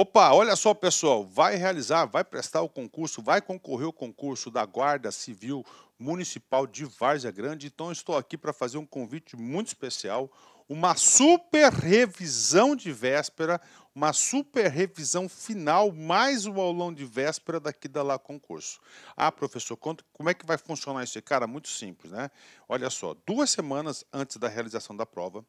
Opa, olha só, pessoal, vai realizar, vai prestar o concurso, vai concorrer o concurso da Guarda Civil Municipal de Várzea Grande. Então, estou aqui para fazer um convite muito especial, uma super revisão de véspera, uma super revisão final, mais um aulão de véspera daqui da lá concurso. Ah, professor, como é que vai funcionar isso? Cara, muito simples, né? Olha só, duas semanas antes da realização da prova,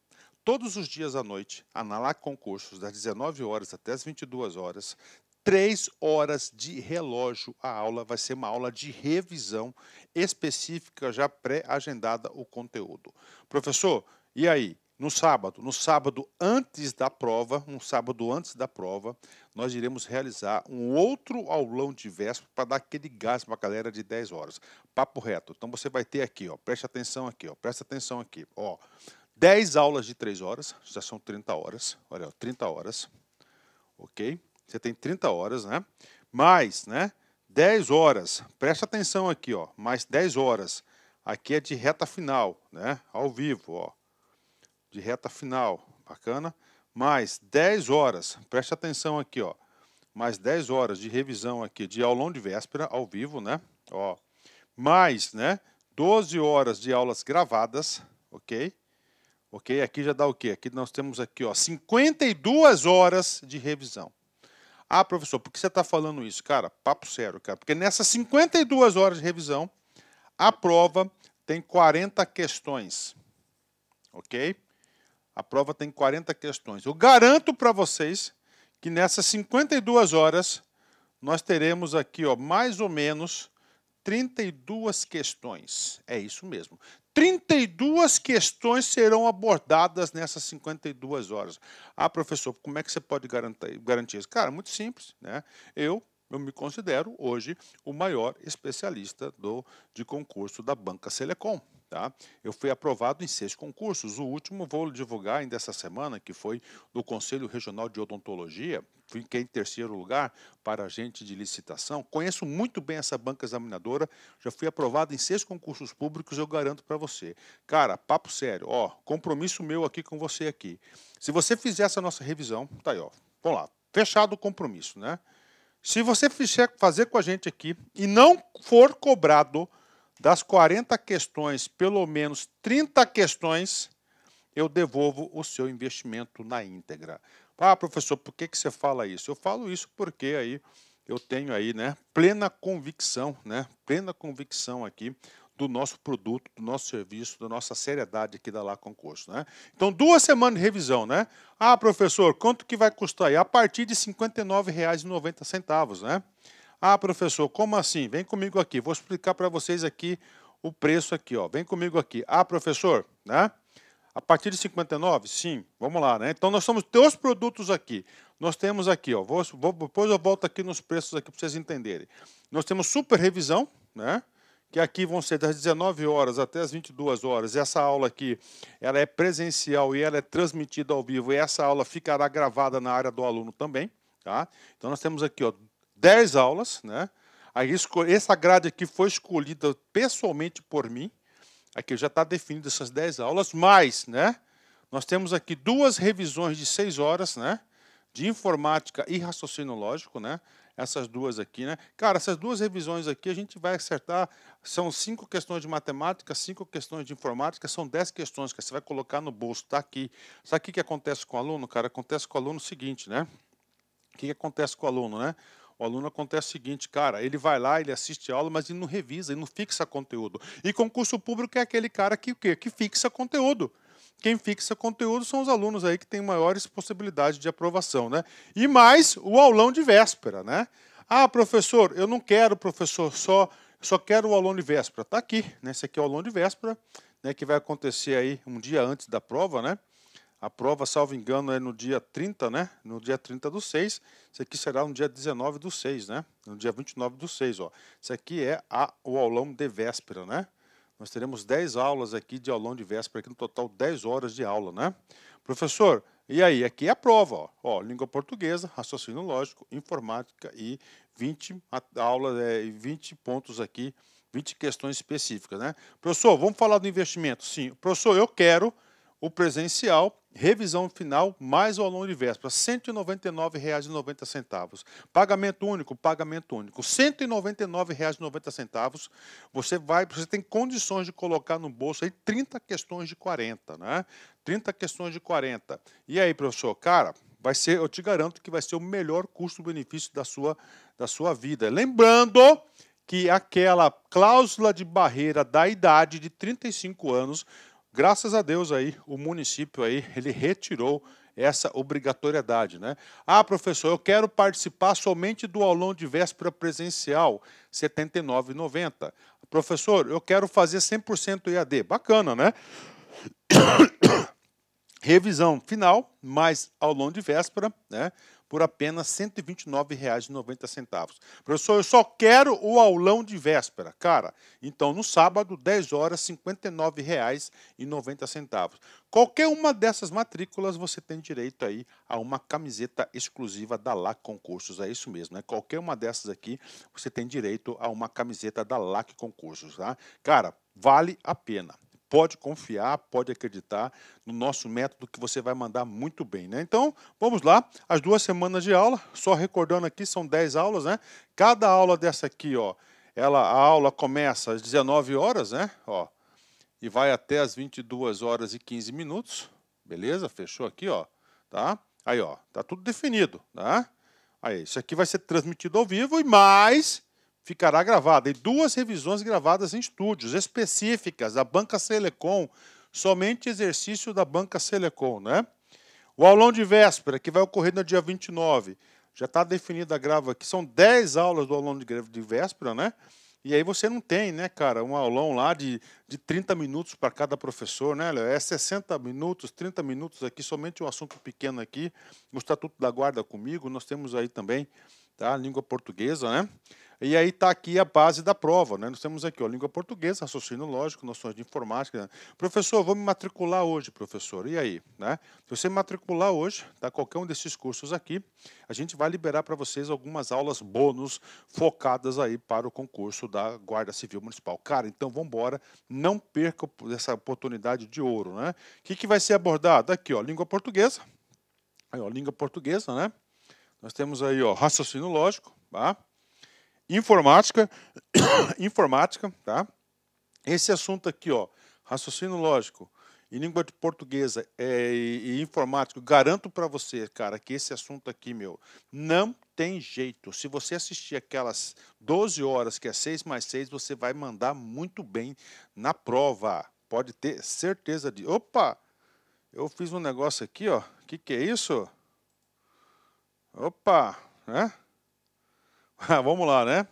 todos os dias à noite, Analac Concursos, das 19 horas até as 22 horas, três horas de relógio a aula. Vai ser uma aula de revisão específica, já pré-agendada o conteúdo. Professor, e aí? No sábado, no sábado antes da prova, um sábado antes da prova, nós iremos realizar um outro aulão de véspera para dar aquele gás para a galera de 10 horas. Papo reto. Então você vai ter aqui, ó, preste atenção aqui, ó, presta atenção aqui, ó. 10 aulas de 3 horas, já são 30 horas. Olha, 30 horas. Ok? Você tem 30 horas, né? Mais, né? 10 horas. Presta atenção aqui, ó. Mais 10 horas. Aqui é de reta final, né? Ao vivo, ó. De reta final. Bacana? Mais 10 horas. Presta atenção aqui, ó. Mais 10 horas de revisão aqui de aulão de véspera ao vivo, né? Ó. Mais, né? 12 horas de aulas gravadas, OK? Ok? Aqui já dá o quê? Aqui nós temos aqui, ó, 52 horas de revisão. Ah, professor, por que você está falando isso? Cara, papo sério, cara. Porque nessas 52 horas de revisão, a prova tem 40 questões. Ok? A prova tem 40 questões. Eu garanto para vocês que nessas 52 horas nós teremos aqui, ó, mais ou menos 32 questões. É isso mesmo. 32 questões serão abordadas nessas 52 horas. Ah, professor, como é que você pode garantir, garantir isso? Cara, muito simples, né? Eu eu me considero hoje o maior especialista do, de concurso da Banca Selecom. Tá? Eu fui aprovado em seis concursos. O último vou divulgar ainda essa semana, que foi do Conselho Regional de Odontologia. Fiquei em terceiro lugar para agente de licitação. Conheço muito bem essa banca examinadora. Já fui aprovado em seis concursos públicos, eu garanto para você. Cara, papo sério, ó, compromisso meu aqui com você aqui. Se você fizer essa nossa revisão, tá aí, ó. Vamos lá. Fechado o compromisso, né? Se você fizer, fazer com a gente aqui e não for cobrado das 40 questões, pelo menos 30 questões, eu devolvo o seu investimento na íntegra. Ah, professor, por que, que você fala isso? Eu falo isso porque aí eu tenho aí, né, plena convicção, né, plena convicção aqui do nosso produto, do nosso serviço, da nossa seriedade aqui da Lá Concurso, né? Então, duas semanas de revisão, né? Ah, professor, quanto que vai custar? a partir de R$ 59,90, né? Ah, professor, como assim? Vem comigo aqui, vou explicar para vocês aqui o preço aqui, ó. Vem comigo aqui. Ah, professor, né? A partir de 59? Sim, vamos lá, né? Então nós temos teus produtos aqui. Nós temos aqui, ó. Vou, vou, depois eu volto aqui nos preços aqui para vocês entenderem. Nós temos super revisão, né? Que aqui vão ser das 19 horas até as 22 horas. Essa aula aqui, ela é presencial e ela é transmitida ao vivo. E essa aula ficará gravada na área do aluno também, tá? Então nós temos aqui, ó, 10 aulas, né? Aí essa grade aqui foi escolhida pessoalmente por mim. Aqui já está definido essas 10 aulas, mas, né? Nós temos aqui duas revisões de 6 horas, né? De informática e raciocínio lógico, né? Essas duas aqui, né? Cara, essas duas revisões aqui a gente vai acertar. São cinco questões de matemática, cinco questões de informática, são 10 questões que você vai colocar no bolso, tá aqui. Sabe o que, acontece com o aluno, cara? Acontece com o aluno o seguinte, né? O que, que acontece com o aluno, né? o aluno acontece o seguinte, cara, ele vai lá, ele assiste a aula, mas ele não revisa, ele não fixa conteúdo. E concurso público é aquele cara que o quê? Que fixa conteúdo. Quem fixa conteúdo são os alunos aí que têm maiores possibilidades de aprovação, né? E mais o aulão de véspera, né? Ah, professor, eu não quero, professor, só só quero o aulão de véspera. Tá aqui, né? Esse aqui é o aulão de véspera, né? Que vai acontecer aí um dia antes da prova, né? A prova, salvo engano, é no dia 30, né? No dia 30 do 6. Isso aqui será no dia 19 do 6, né? No dia 29 do 6, ó. Isso aqui é a, o aulão de véspera, né? Nós teremos 10 aulas aqui de aulão de véspera, aqui no total 10 horas de aula, né? Professor, e aí? Aqui é a prova, ó. ó língua portuguesa, raciocínio lógico, informática e 20 aulas, é, 20 pontos aqui, 20 questões específicas, né? Professor, vamos falar do investimento? Sim. Professor, eu quero o presencial Revisão final mais o aluno de véspera, R$ 199,90. Pagamento único, pagamento único. R$ 199,90. Você vai, você tem condições de colocar no bolso aí 30 questões de 40, né? 30 questões de 40. E aí, professor, cara, vai ser, eu te garanto que vai ser o melhor custo-benefício da sua da sua vida. Lembrando que aquela cláusula de barreira da idade de 35 anos Graças a Deus aí, o município aí, ele retirou essa obrigatoriedade, né? Ah, professor, eu quero participar somente do aulão de véspera presencial, R$ 79,90. Professor, eu quero fazer 100% IAD Bacana, né? Revisão final, mais aulão de véspera, né? por apenas R$ 129,90. Professor, eu só quero o aulão de véspera. Cara, então no sábado, 10 horas, R$ 59,90. Qualquer uma dessas matrículas você tem direito aí a uma camiseta exclusiva da LAC Concursos. É isso mesmo, né? Qualquer uma dessas aqui você tem direito a uma camiseta da LAC Concursos, tá? Cara, vale a pena pode confiar, pode acreditar no nosso método que você vai mandar muito bem, né? Então, vamos lá, as duas semanas de aula, só recordando aqui, são 10 aulas, né? Cada aula dessa aqui, ó, ela, a aula começa às 19 horas, né? Ó, e vai até às 22 horas e 15 minutos, beleza? Fechou aqui, ó, tá? Aí, ó, tá tudo definido, tá? Aí, isso aqui vai ser transmitido ao vivo e mais ficará gravada e duas revisões gravadas em estúdios específicas da banca Selecom, somente exercício da banca Selecom, né? O aulão de véspera, que vai ocorrer no dia 29, já está definida a grava aqui, são 10 aulas do aulão de véspera, né? E aí você não tem, né, cara, um aulão lá de, de 30 minutos para cada professor, né? É 60 minutos, 30 minutos aqui, somente um assunto pequeno aqui. O Estatuto da Guarda comigo, nós temos aí também, tá? Língua portuguesa, né? E aí está aqui a base da prova. Né? Nós temos aqui ó, língua portuguesa, raciocínio lógico, noções de informática. Né? Professor, vou me matricular hoje, professor. E aí? Né? Se você matricular hoje, tá? qualquer um desses cursos aqui, a gente vai liberar para vocês algumas aulas bônus focadas aí para o concurso da Guarda Civil Municipal. Cara, então vamos embora. Não perca essa oportunidade de ouro. Né? O que, que vai ser abordado? Aqui, ó, língua portuguesa. Aí, ó, língua portuguesa, né? Nós temos aí ó, raciocínio lógico, tá? Informática, informática, tá? Esse assunto aqui, ó, raciocínio lógico, em língua portuguesa é, e, e informático, garanto para você, cara, que esse assunto aqui, meu, não tem jeito. Se você assistir aquelas 12 horas, que é 6 mais 6, você vai mandar muito bem na prova. Pode ter certeza de. Opa! Eu fiz um negócio aqui, ó. O que, que é isso? Opa! Né? Ah, vamos lá, né?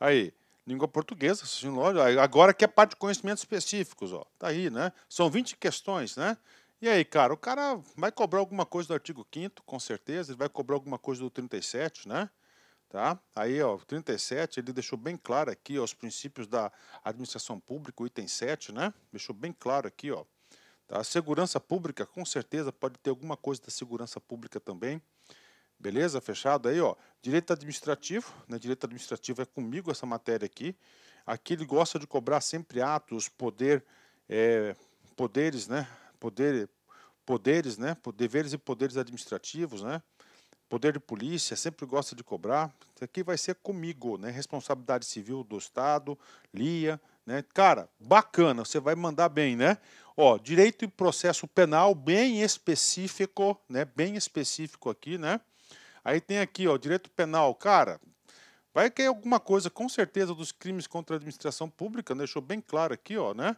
Aí, língua portuguesa, lógico. Agora que é parte de conhecimentos específicos, ó. Tá aí, né? São 20 questões, né? E aí, cara, o cara vai cobrar alguma coisa do artigo 5 com certeza, ele vai cobrar alguma coisa do 37, né? Tá? Aí, ó, 37, ele deixou bem claro aqui ó, os princípios da administração pública, o item 7, né? Deixou bem claro aqui, ó. Tá? A segurança pública, com certeza, pode ter alguma coisa da segurança pública também. Beleza? Fechado aí, ó. Direito administrativo, né? Direito administrativo é comigo essa matéria aqui. Aqui ele gosta de cobrar sempre atos, poder, é, poderes, né? Poder, poderes, né? Deveres e poderes administrativos, né? Poder de polícia, sempre gosta de cobrar. Isso aqui vai ser comigo, né? Responsabilidade civil do Estado, LIA, né? Cara, bacana, você vai mandar bem, né? Ó, direito e processo penal bem específico, né? Bem específico aqui, né? Aí tem aqui, ó, direito penal, cara. Vai cair alguma coisa, com certeza, dos crimes contra a administração pública, né? deixou bem claro aqui, ó, né?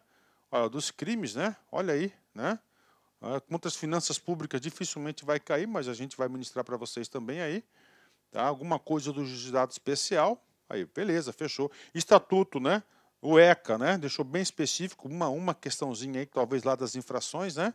dos crimes, né? Olha aí, né? Ah, contra as finanças públicas dificilmente vai cair, mas a gente vai ministrar para vocês também aí. Tá? Alguma coisa do juizado especial. Aí, beleza, fechou. Estatuto, né? o ECA, né? Deixou bem específico uma, uma questãozinha aí, talvez lá das infrações, né?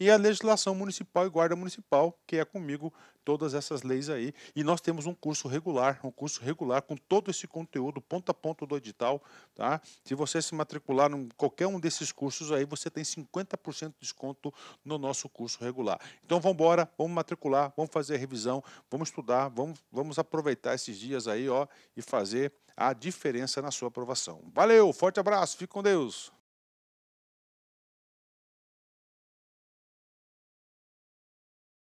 E a legislação municipal e guarda municipal, que é comigo todas essas leis aí. E nós temos um curso regular, um curso regular com todo esse conteúdo, ponto a ponto do edital. Tá? Se você se matricular em qualquer um desses cursos aí, você tem 50% de desconto no nosso curso regular. Então vamos embora, vamos matricular, vamos fazer a revisão, vamos estudar, vamos, vamos aproveitar esses dias aí ó, e fazer a diferença na sua aprovação. Valeu, forte abraço, fique com Deus!